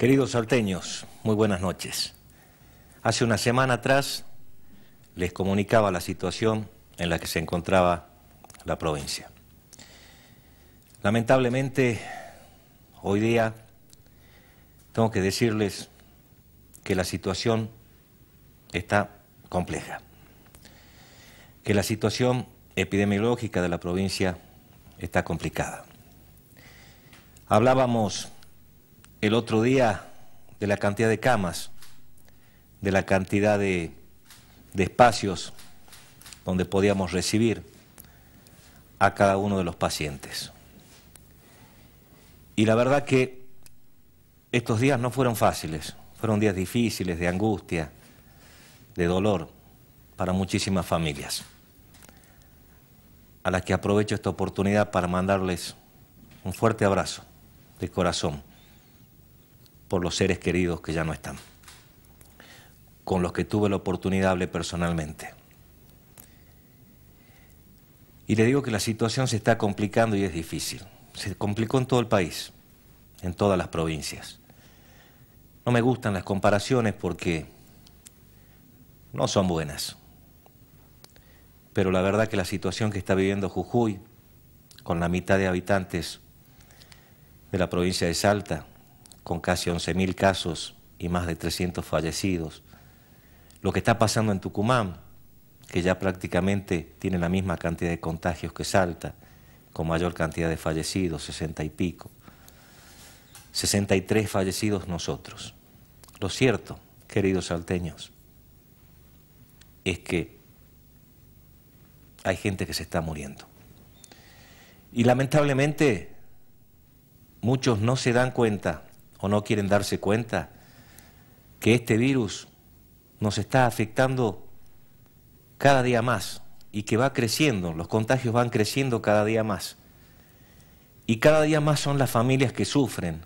Queridos salteños, muy buenas noches. Hace una semana atrás les comunicaba la situación en la que se encontraba la provincia. Lamentablemente, hoy día tengo que decirles que la situación está compleja, que la situación epidemiológica de la provincia está complicada. Hablábamos el otro día de la cantidad de camas, de la cantidad de, espacios donde podíamos recibir a cada uno de los pacientes. Y la verdad que estos días no fueron fáciles, fueron días difíciles, de angustia, de dolor para muchísimas familias, a las que aprovecho esta oportunidad para mandarles un fuerte abrazo de corazón por los seres queridos que ya no están, con los que tuve la oportunidad de hablar personalmente. Y le digo que la situación se está complicando y es difícil. Se complicó en todo el país, en todas las provincias. No me gustan las comparaciones porque no son buenas. Pero la verdad que la situación que está viviendo Jujuy, con la mitad de habitantes de la provincia de Salta, con casi 11.000 casos y más de 300 fallecidos. Lo que está pasando en Tucumán, que ya prácticamente tiene la misma cantidad de contagios que Salta, con mayor cantidad de fallecidos, 60 y pico. 63 fallecidos nosotros. Lo cierto, queridos salteños, es que hay gente que se está muriendo. Y lamentablemente muchos no se dan cuenta o no quieren darse cuenta que este virus nos está afectando cada día más y que va creciendo, los contagios van creciendo cada día más. Y cada día más son las familias que sufren,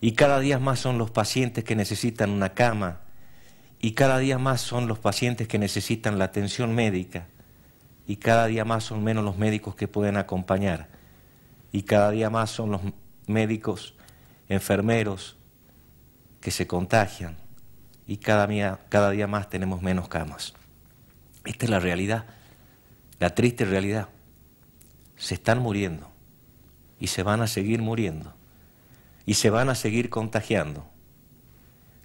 y cada día más son los pacientes que necesitan una cama, y cada día más son los pacientes que necesitan la atención médica, y cada día más son menos los médicos que pueden acompañar, y cada día más son los médicos enfermeros que se contagian y cada día, cada día más tenemos menos camas. Esta es la realidad, la triste realidad. Se están muriendo y se van a seguir muriendo y se van a seguir contagiando.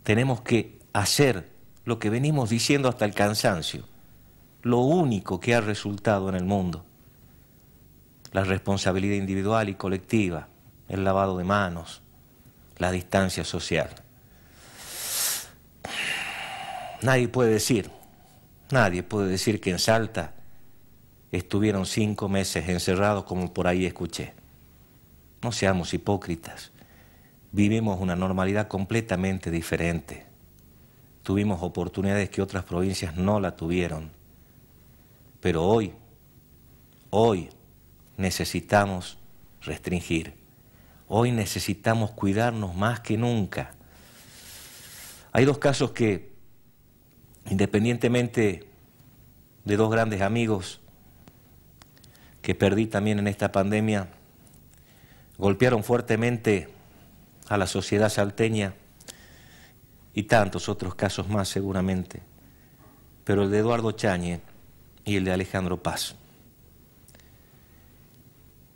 Tenemos que hacer lo que venimos diciendo hasta el cansancio, lo único que ha resultado en el mundo, la responsabilidad individual y colectiva, el lavado de manos, la distancia social. Nadie puede decir, nadie puede decir que en Salta estuvieron cinco meses encerrados como por ahí escuché. No seamos hipócritas. Vivimos una normalidad completamente diferente. Tuvimos oportunidades que otras provincias no la tuvieron. Pero hoy, hoy necesitamos restringir. Hoy necesitamos cuidarnos más que nunca. Hay dos casos que, independientemente de dos grandes amigos que perdí también en esta pandemia, golpearon fuertemente a la sociedad salteña y tantos otros casos más seguramente, pero el de Eduardo Chañe y el de Alejandro Paz.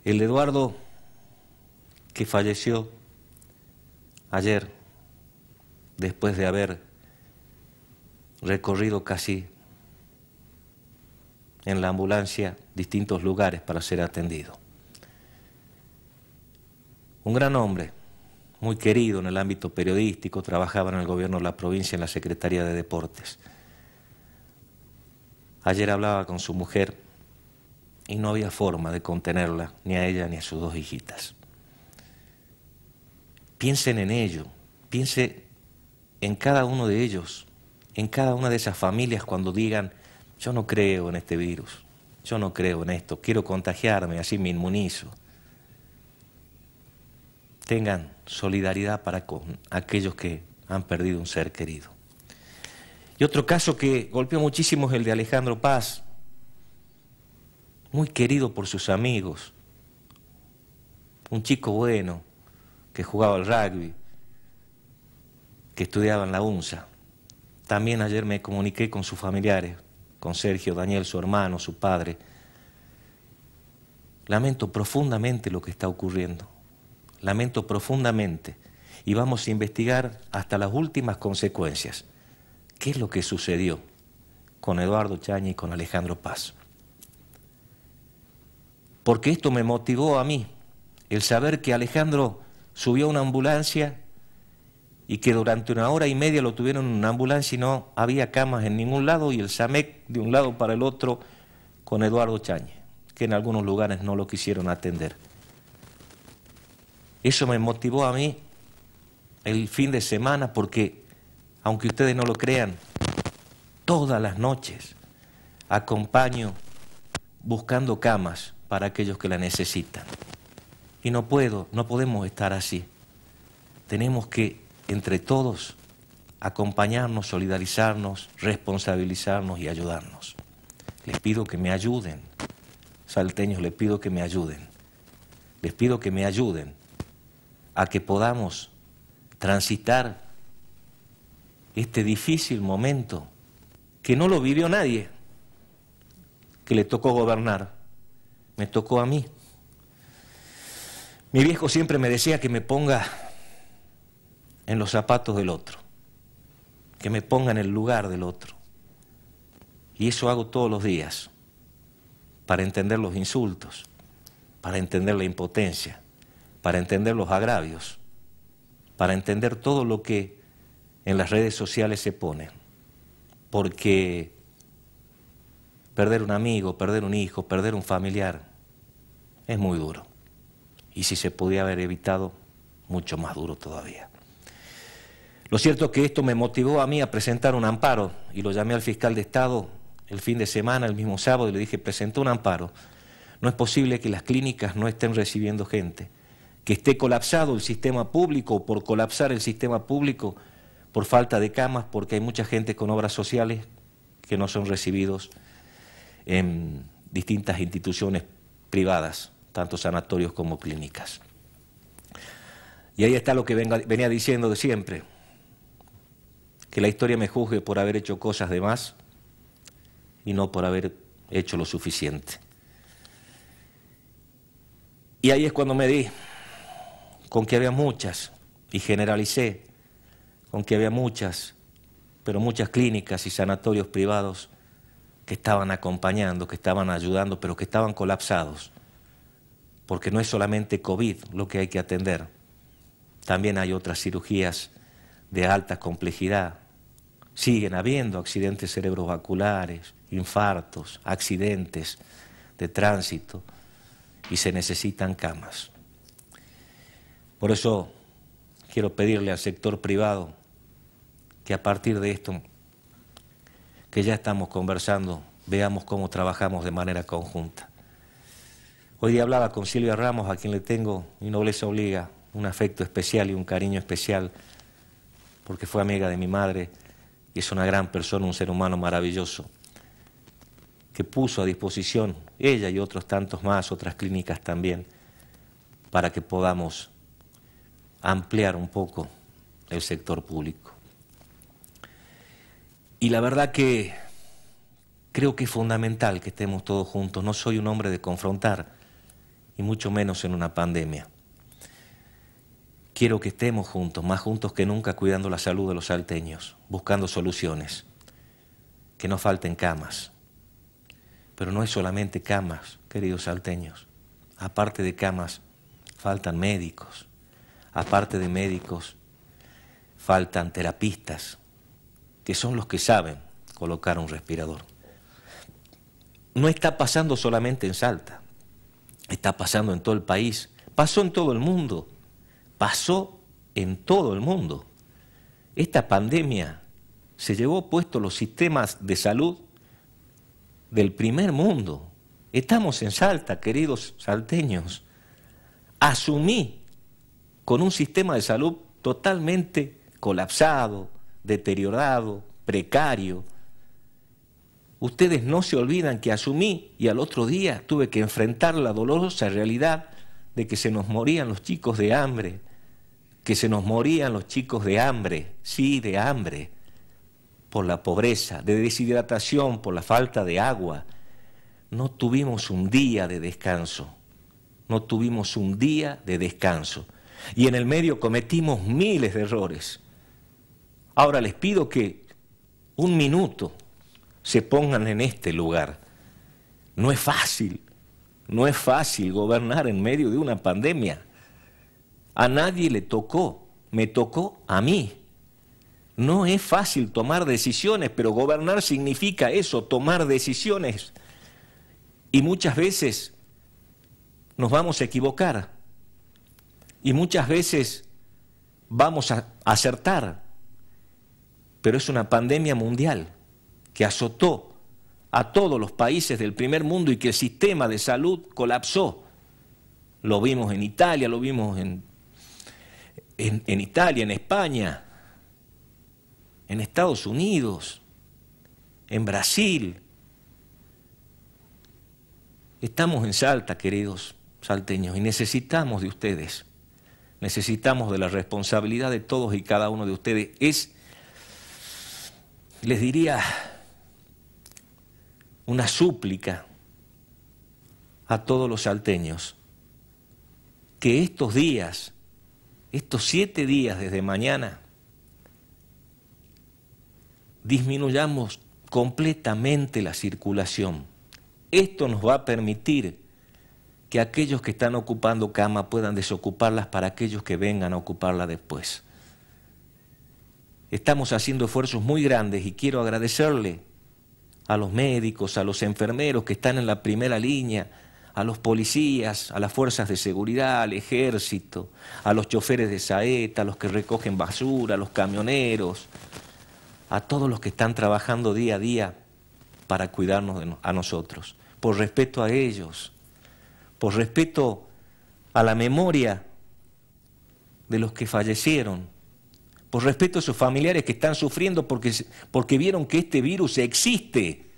El de Eduardo que falleció ayer después de haber recorrido casi en la ambulancia distintos lugares para ser atendido. Un gran hombre, muy querido en el ámbito periodístico, trabajaba en el gobierno de la provincia en la Secretaría de Deportes. Ayer hablaba con su mujer y no había forma de contenerla, ni a ella ni a sus dos hijitas. Piensen en ello, piense en cada uno de ellos, en cada una de esas familias cuando digan, yo no creo en este virus, yo no creo en esto, quiero contagiarme, así me inmunizo. Tengan solidaridad para con aquellos que han perdido un ser querido. Y otro caso que golpeó muchísimo es el de Alejandro Paz, muy querido por sus amigos, un chico bueno, que jugaba al rugby, que estudiaba en la UNSA. También ayer me comuniqué con sus familiares, con Sergio, Daniel, su hermano, su padre. Lamento profundamente lo que está ocurriendo. Lamento profundamente. Y vamos a investigar hasta las últimas consecuencias. ¿Qué es lo que sucedió con Eduardo Chaña y con Alejandro Paz? Porque esto me motivó a mí, el saber que Alejandro subió a una ambulancia y que durante una hora y media lo tuvieron en una ambulancia y no había camas en ningún lado y el SAMEC de un lado para el otro con Eduardo chañe que en algunos lugares no lo quisieron atender. Eso me motivó a mí el fin de semana porque, aunque ustedes no lo crean, todas las noches acompaño buscando camas para aquellos que la necesitan. Y no puedo, no podemos estar así. Tenemos que, entre todos, acompañarnos, solidarizarnos, responsabilizarnos y ayudarnos. Les pido que me ayuden, salteños, les pido que me ayuden. Les pido que me ayuden a que podamos transitar este difícil momento que no lo vivió nadie, que le tocó gobernar, me tocó a mí. Mi viejo siempre me decía que me ponga en los zapatos del otro, que me ponga en el lugar del otro. Y eso hago todos los días, para entender los insultos, para entender la impotencia, para entender los agravios, para entender todo lo que en las redes sociales se pone. Porque perder un amigo, perder un hijo, perder un familiar es muy duro y si se podía haber evitado, mucho más duro todavía. Lo cierto es que esto me motivó a mí a presentar un amparo y lo llamé al fiscal de Estado el fin de semana, el mismo sábado, y le dije, presentó un amparo. No es posible que las clínicas no estén recibiendo gente, que esté colapsado el sistema público o por colapsar el sistema público por falta de camas, porque hay mucha gente con obras sociales que no son recibidos en distintas instituciones privadas tanto sanatorios como clínicas. Y ahí está lo que venía diciendo de siempre, que la historia me juzgue por haber hecho cosas de más y no por haber hecho lo suficiente. Y ahí es cuando me di con que había muchas, y generalicé, con que había muchas, pero muchas clínicas y sanatorios privados que estaban acompañando, que estaban ayudando, pero que estaban colapsados porque no es solamente COVID lo que hay que atender, también hay otras cirugías de alta complejidad. Siguen habiendo accidentes cerebrovasculares, infartos, accidentes de tránsito y se necesitan camas. Por eso quiero pedirle al sector privado que a partir de esto que ya estamos conversando, veamos cómo trabajamos de manera conjunta. Hoy día hablaba con Silvia Ramos, a quien le tengo, mi nobleza obliga, un afecto especial y un cariño especial, porque fue amiga de mi madre y es una gran persona, un ser humano maravilloso, que puso a disposición ella y otros tantos más, otras clínicas también, para que podamos ampliar un poco el sector público. Y la verdad que creo que es fundamental que estemos todos juntos. No soy un hombre de confrontar, y mucho menos en una pandemia. Quiero que estemos juntos, más juntos que nunca, cuidando la salud de los salteños, buscando soluciones, que no falten camas. Pero no es solamente camas, queridos salteños. Aparte de camas, faltan médicos. Aparte de médicos, faltan terapistas, que son los que saben colocar un respirador. No está pasando solamente en Salta, está pasando en todo el país, pasó en todo el mundo, pasó en todo el mundo. Esta pandemia se llevó puesto los sistemas de salud del primer mundo. Estamos en Salta, queridos salteños. Asumí con un sistema de salud totalmente colapsado, deteriorado, precario, Ustedes no se olvidan que asumí y al otro día tuve que enfrentar la dolorosa realidad de que se nos morían los chicos de hambre, que se nos morían los chicos de hambre, sí, de hambre, por la pobreza, de deshidratación, por la falta de agua. No tuvimos un día de descanso, no tuvimos un día de descanso. Y en el medio cometimos miles de errores. Ahora les pido que un minuto se pongan en este lugar. No es fácil, no es fácil gobernar en medio de una pandemia. A nadie le tocó, me tocó a mí. No es fácil tomar decisiones, pero gobernar significa eso, tomar decisiones. Y muchas veces nos vamos a equivocar. Y muchas veces vamos a acertar. Pero es una pandemia mundial que azotó a todos los países del primer mundo y que el sistema de salud colapsó. Lo vimos en Italia, lo vimos en, en, Italia, en España, en Estados Unidos, en Brasil. Estamos en Salta, queridos salteños, y necesitamos de ustedes. Necesitamos de la responsabilidad de todos y cada uno de ustedes. Es, les diría, una súplica a todos los salteños, que estos días, estos siete días desde mañana, disminuyamos completamente la circulación. Esto nos va a permitir que aquellos que están ocupando cama puedan desocuparlas para aquellos que vengan a ocuparla después. Estamos haciendo esfuerzos muy grandes y quiero agradecerle a los médicos, a los enfermeros que están en la primera línea, a los policías, a las fuerzas de seguridad, al ejército, a los choferes de saeta, a los que recogen basura, a los camioneros, a todos los que están trabajando día a día para cuidarnos a nosotros, por respeto a ellos, por respeto a la memoria de los que fallecieron por respeto a sus familiares que están sufriendo porque, porque vieron que este virus existe.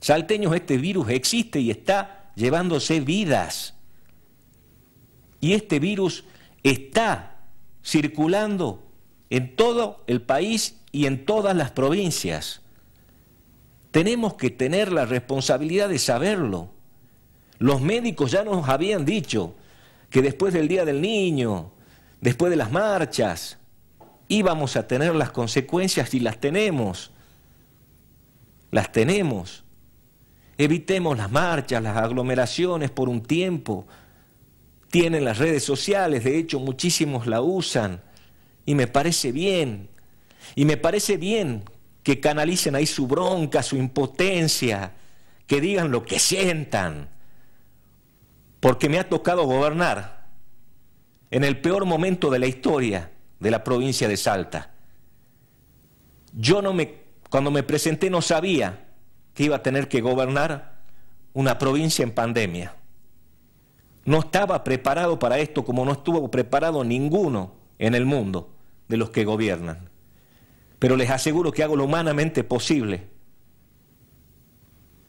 Salteños, este virus existe y está llevándose vidas. Y este virus está circulando en todo el país y en todas las provincias. Tenemos que tener la responsabilidad de saberlo. Los médicos ya nos habían dicho que después del Día del Niño, después de las marchas, vamos a tener las consecuencias y las tenemos. Las tenemos. Evitemos las marchas, las aglomeraciones por un tiempo. Tienen las redes sociales, de hecho muchísimos la usan. Y me parece bien. Y me parece bien que canalicen ahí su bronca, su impotencia, que digan lo que sientan. Porque me ha tocado gobernar en el peor momento de la historia de la provincia de Salta. Yo no me, cuando me presenté no sabía que iba a tener que gobernar una provincia en pandemia. No estaba preparado para esto como no estuvo preparado ninguno en el mundo de los que gobiernan. Pero les aseguro que hago lo humanamente posible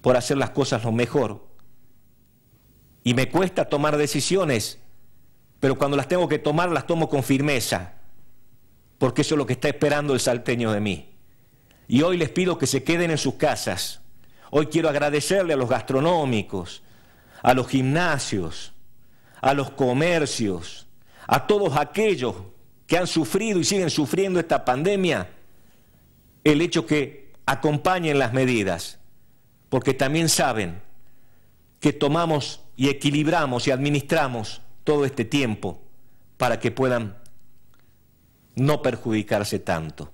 por hacer las cosas lo mejor. Y me cuesta tomar decisiones, pero cuando las tengo que tomar las tomo con firmeza porque eso es lo que está esperando el salteño de mí. Y hoy les pido que se queden en sus casas. Hoy quiero agradecerle a los gastronómicos, a los gimnasios, a los comercios, a todos aquellos que han sufrido y siguen sufriendo esta pandemia, el hecho que acompañen las medidas, porque también saben que tomamos y equilibramos y administramos todo este tiempo para que puedan no perjudicarse tanto.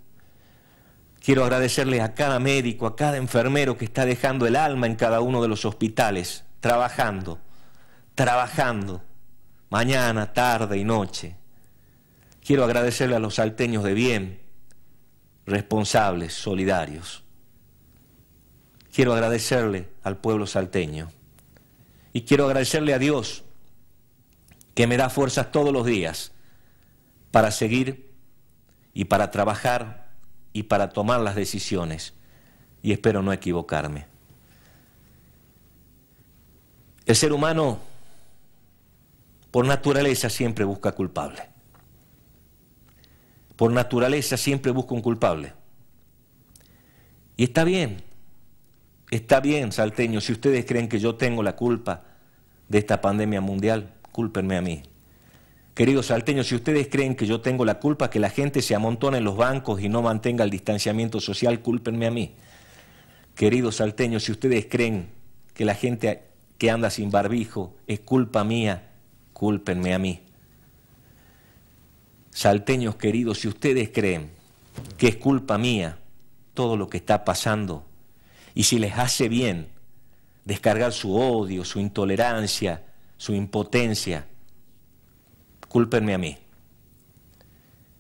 Quiero agradecerle a cada médico, a cada enfermero que está dejando el alma en cada uno de los hospitales, trabajando, trabajando, mañana, tarde y noche. Quiero agradecerle a los salteños de bien, responsables, solidarios. Quiero agradecerle al pueblo salteño. Y quiero agradecerle a Dios, que me da fuerzas todos los días para seguir y para trabajar y para tomar las decisiones. Y espero no equivocarme. El ser humano, por naturaleza, siempre busca culpable. Por naturaleza, siempre busca un culpable. Y está bien, está bien, salteño, si ustedes creen que yo tengo la culpa de esta pandemia mundial, cúlpenme a mí. Queridos salteños, si ustedes creen que yo tengo la culpa que la gente se amontona en los bancos y no mantenga el distanciamiento social, cúlpenme a mí. Queridos salteños, si ustedes creen que la gente que anda sin barbijo es culpa mía, cúlpenme a mí. Salteños queridos, si ustedes creen que es culpa mía todo lo que está pasando y si les hace bien descargar su odio, su intolerancia, su impotencia, Cúlpenme a mí,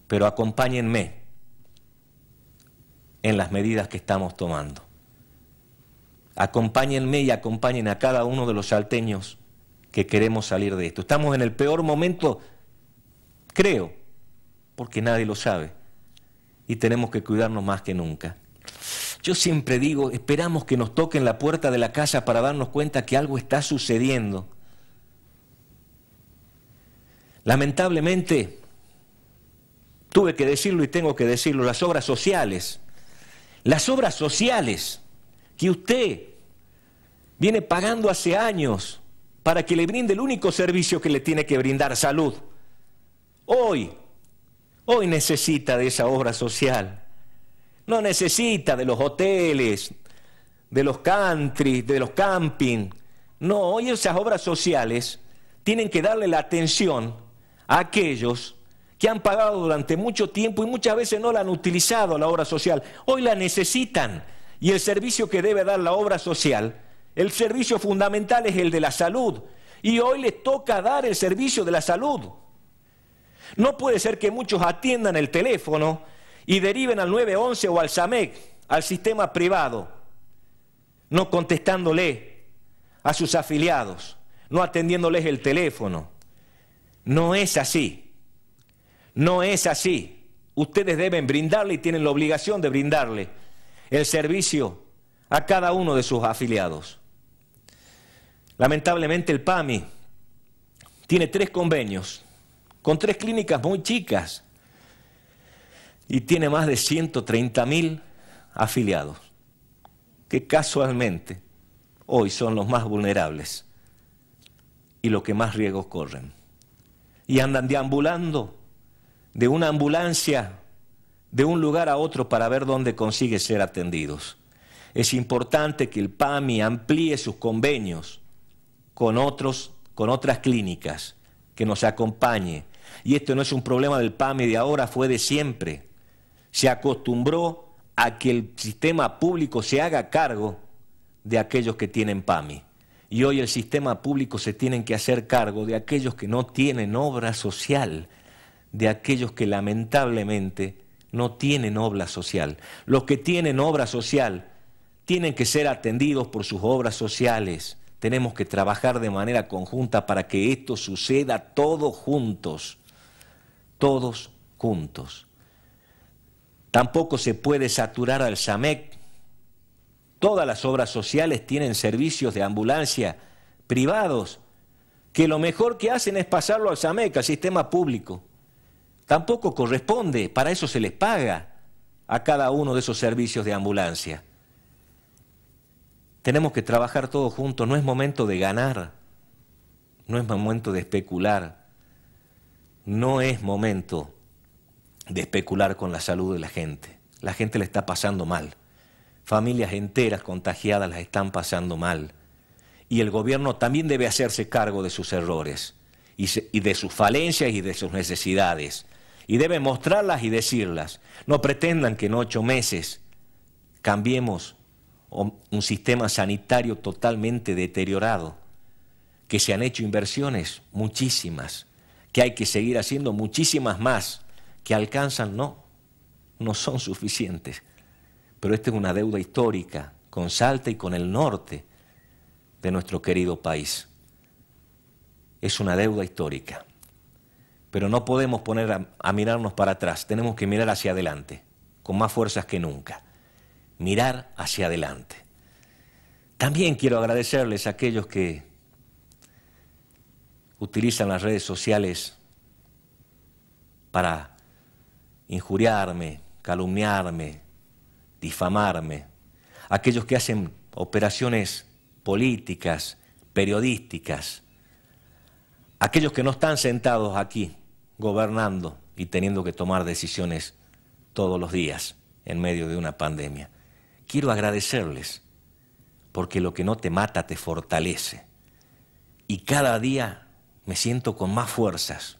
pero acompáñenme en las medidas que estamos tomando. Acompáñenme y acompañen a cada uno de los salteños que queremos salir de esto. Estamos en el peor momento, creo, porque nadie lo sabe, y tenemos que cuidarnos más que nunca. Yo siempre digo, esperamos que nos toquen la puerta de la casa para darnos cuenta que algo está sucediendo Lamentablemente, tuve que decirlo y tengo que decirlo, las obras sociales, las obras sociales que usted viene pagando hace años para que le brinde el único servicio que le tiene que brindar, salud. Hoy, hoy necesita de esa obra social. No necesita de los hoteles, de los country, de los camping. No, hoy esas obras sociales tienen que darle la atención aquellos que han pagado durante mucho tiempo y muchas veces no la han utilizado la obra social. Hoy la necesitan y el servicio que debe dar la obra social, el servicio fundamental es el de la salud. Y hoy les toca dar el servicio de la salud. No puede ser que muchos atiendan el teléfono y deriven al 911 o al SAMEC, al sistema privado, no contestándole a sus afiliados, no atendiéndoles el teléfono no es así. No es así. Ustedes deben brindarle y tienen la obligación de brindarle el servicio a cada uno de sus afiliados. Lamentablemente el PAMI tiene tres convenios con tres clínicas muy chicas y tiene más de 130 mil afiliados, que casualmente hoy son los más vulnerables y los que más riesgos corren y andan deambulando de una ambulancia de un lugar a otro para ver dónde consigue ser atendidos. Es importante que el PAMI amplíe sus convenios con, otros, con otras clínicas, que nos acompañe. Y esto no es un problema del PAMI de ahora, fue de siempre. Se acostumbró a que el sistema público se haga cargo de aquellos que tienen PAMI. Y hoy el sistema público se tiene que hacer cargo de aquellos que no tienen obra social, de aquellos que lamentablemente no tienen obra social. Los que tienen obra social tienen que ser atendidos por sus obras sociales. Tenemos que trabajar de manera conjunta para que esto suceda todos juntos, todos juntos. Tampoco se puede saturar al SAMEC Todas las obras sociales tienen servicios de ambulancia privados, que lo mejor que hacen es pasarlo al SAMEC, al sistema público. Tampoco corresponde, para eso se les paga a cada uno de esos servicios de ambulancia. Tenemos que trabajar todos juntos, no es momento de ganar, no es momento de especular, no es momento de especular con la salud de la gente. La gente le está pasando mal. Familias enteras contagiadas las están pasando mal. Y el gobierno también debe hacerse cargo de sus errores y, de sus falencias y de sus necesidades. Y debe mostrarlas y decirlas. No pretendan que en ocho meses cambiemos un sistema sanitario totalmente deteriorado, que se han hecho inversiones muchísimas, que hay que seguir haciendo muchísimas más, que alcanzan, no, no son suficientes pero esta es una deuda histórica con Salta y con el norte de nuestro querido país. Es una deuda histórica, pero no podemos poner a, mirarnos para atrás, tenemos que mirar hacia adelante, con más fuerzas que nunca, mirar hacia adelante. También quiero agradecerles a aquellos que utilizan las redes sociales para injuriarme, calumniarme, difamarme, aquellos que hacen operaciones políticas, periodísticas, aquellos que no están sentados aquí gobernando y teniendo que tomar decisiones todos los días en medio de una pandemia. Quiero agradecerles porque lo que no te mata te fortalece. Y cada día me siento con más fuerzas,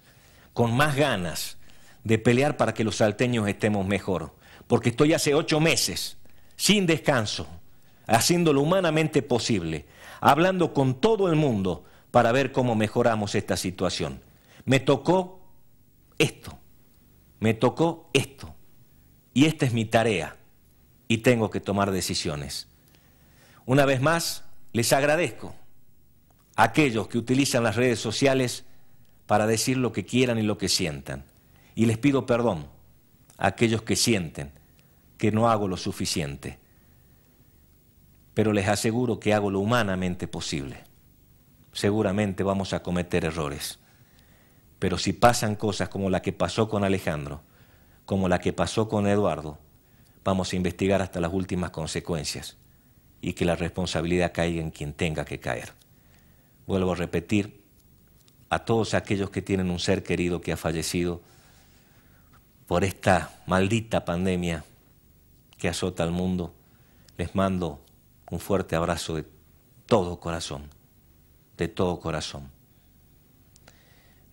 con más ganas de pelear para que los salteños estemos mejor porque estoy hace ocho meses, sin descanso, haciendo lo humanamente posible, hablando con todo el mundo para ver cómo mejoramos esta situación. Me tocó esto, me tocó esto, y esta es mi tarea, y tengo que tomar decisiones. Una vez más, les agradezco a aquellos que utilizan las redes sociales para decir lo que quieran y lo que sientan, y les pido perdón aquellos que sienten que no hago lo suficiente, pero les aseguro que hago lo humanamente posible. Seguramente vamos a cometer errores, pero si pasan cosas como la que pasó con Alejandro, como la que pasó con Eduardo, vamos a investigar hasta las últimas consecuencias y que la responsabilidad caiga en quien tenga que caer. Vuelvo a repetir, a todos aquellos que tienen un ser querido que ha fallecido, por esta maldita pandemia que azota al mundo, les mando un fuerte abrazo de todo corazón, de todo corazón.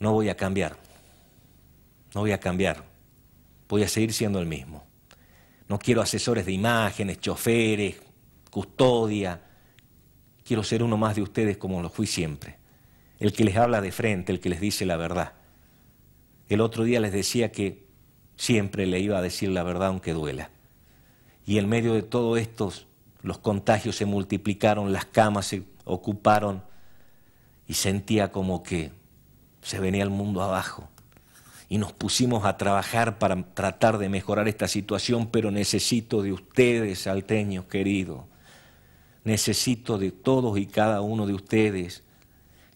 No voy a cambiar, no voy a cambiar, voy a seguir siendo el mismo. No quiero asesores de imágenes, choferes, custodia, quiero ser uno más de ustedes como lo fui siempre, el que les habla de frente, el que les dice la verdad. El otro día les decía que siempre le iba a decir la verdad aunque duela. Y en medio de todo esto, los contagios se multiplicaron, las camas se ocuparon y sentía como que se venía el mundo abajo. Y nos pusimos a trabajar para tratar de mejorar esta situación, pero necesito de ustedes, salteños queridos, necesito de todos y cada uno de ustedes,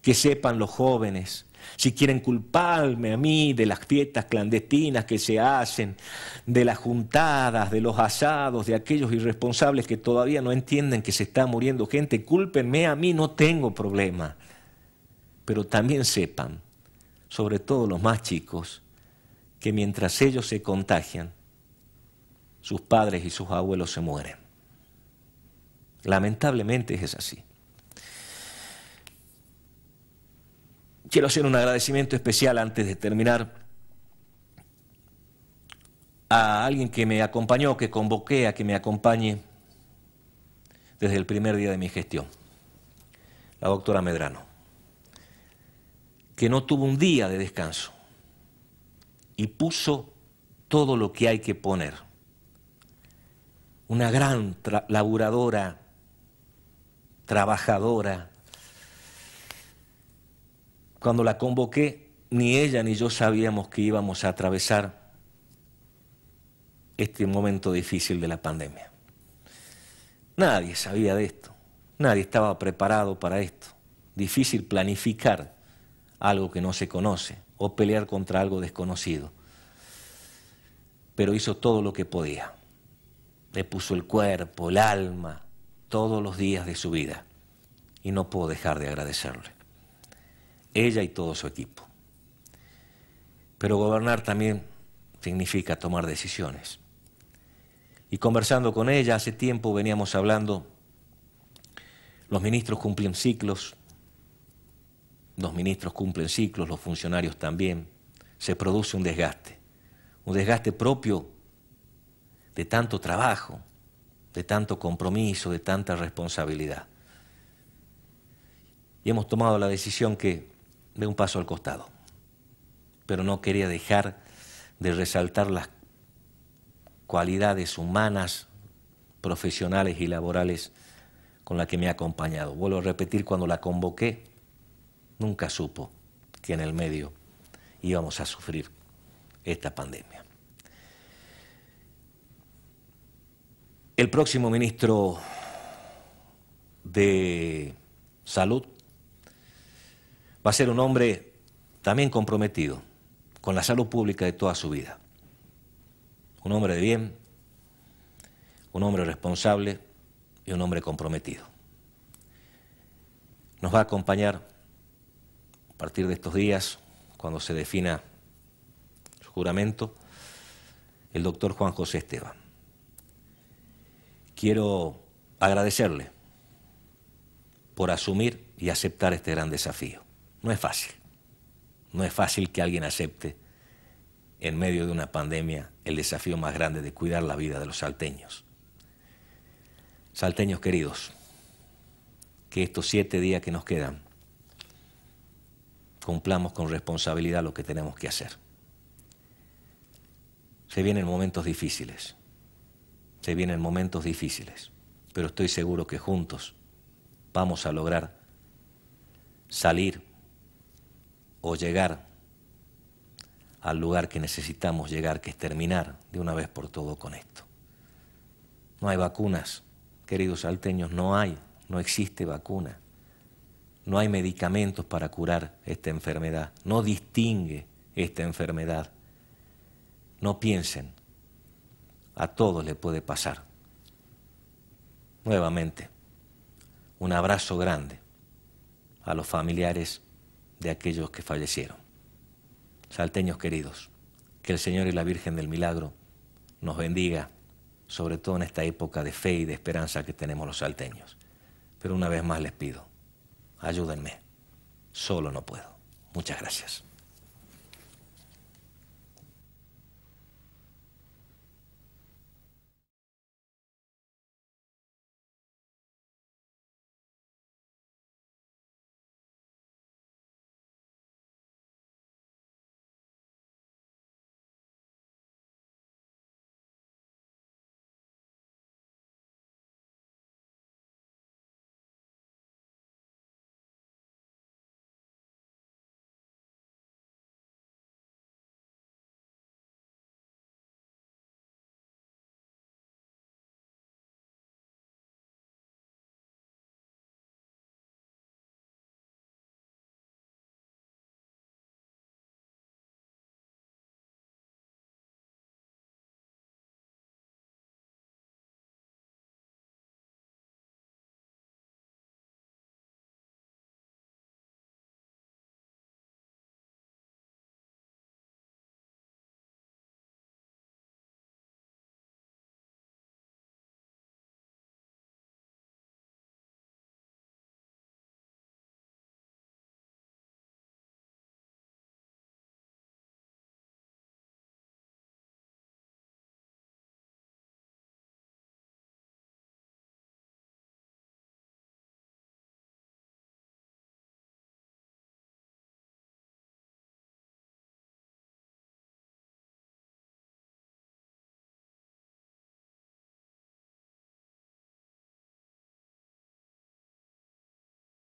que sepan los jóvenes, si quieren culparme a mí de las fiestas clandestinas que se hacen, de las juntadas, de los asados, de aquellos irresponsables que todavía no entienden que se está muriendo gente, cúlpenme a mí, no tengo problema. Pero también sepan, sobre todo los más chicos, que mientras ellos se contagian, sus padres y sus abuelos se mueren. Lamentablemente es así. Quiero hacer un agradecimiento especial antes de terminar a alguien que me acompañó, que convoqué a que me acompañe desde el primer día de mi gestión, la doctora Medrano, que no tuvo un día de descanso y puso todo lo que hay que poner. Una gran laburadora, trabajadora, cuando la convoqué, ni ella ni yo sabíamos que íbamos a atravesar este momento difícil de la pandemia. Nadie sabía de esto, nadie estaba preparado para esto. Difícil planificar algo que no se conoce o pelear contra algo desconocido. Pero hizo todo lo que podía. Le puso el cuerpo, el alma, todos los días de su vida. Y no puedo dejar de agradecerle ella y todo su equipo. Pero gobernar también significa tomar decisiones. Y conversando con ella, hace tiempo veníamos hablando, los ministros cumplen ciclos, los ministros cumplen ciclos, los funcionarios también, se produce un desgaste, un desgaste propio de tanto trabajo, de tanto compromiso, de tanta responsabilidad. Y hemos tomado la decisión que de un paso al costado, pero no quería dejar de resaltar las cualidades humanas, profesionales y laborales con las que me ha acompañado. Vuelvo a repetir, cuando la convoqué, nunca supo que en el medio íbamos a sufrir esta pandemia. El próximo ministro de Salud va a ser un hombre también comprometido con la salud pública de toda su vida. Un hombre de bien, un hombre responsable y un hombre comprometido. Nos va a acompañar a partir de estos días, cuando se defina su juramento, el doctor Juan José Esteban. Quiero agradecerle por asumir y aceptar este gran desafío. No es fácil. No es fácil que alguien acepte en medio de una pandemia el desafío más grande de cuidar la vida de los salteños. Salteños queridos, que estos siete días que nos quedan cumplamos con responsabilidad lo que tenemos que hacer. Se vienen momentos difíciles, se vienen momentos difíciles, pero estoy seguro que juntos vamos a lograr salir o llegar al lugar que necesitamos llegar, que es terminar de una vez por todo con esto. No hay vacunas, queridos salteños, no hay, no existe vacuna. No hay medicamentos para curar esta enfermedad, no distingue esta enfermedad. No piensen, a todos le puede pasar. Nuevamente, un abrazo grande a los familiares de aquellos que fallecieron. Salteños queridos, que el Señor y la Virgen del Milagro nos bendiga, sobre todo en esta época de fe y de esperanza que tenemos los salteños. Pero una vez más les pido, ayúdenme, solo no puedo. Muchas gracias.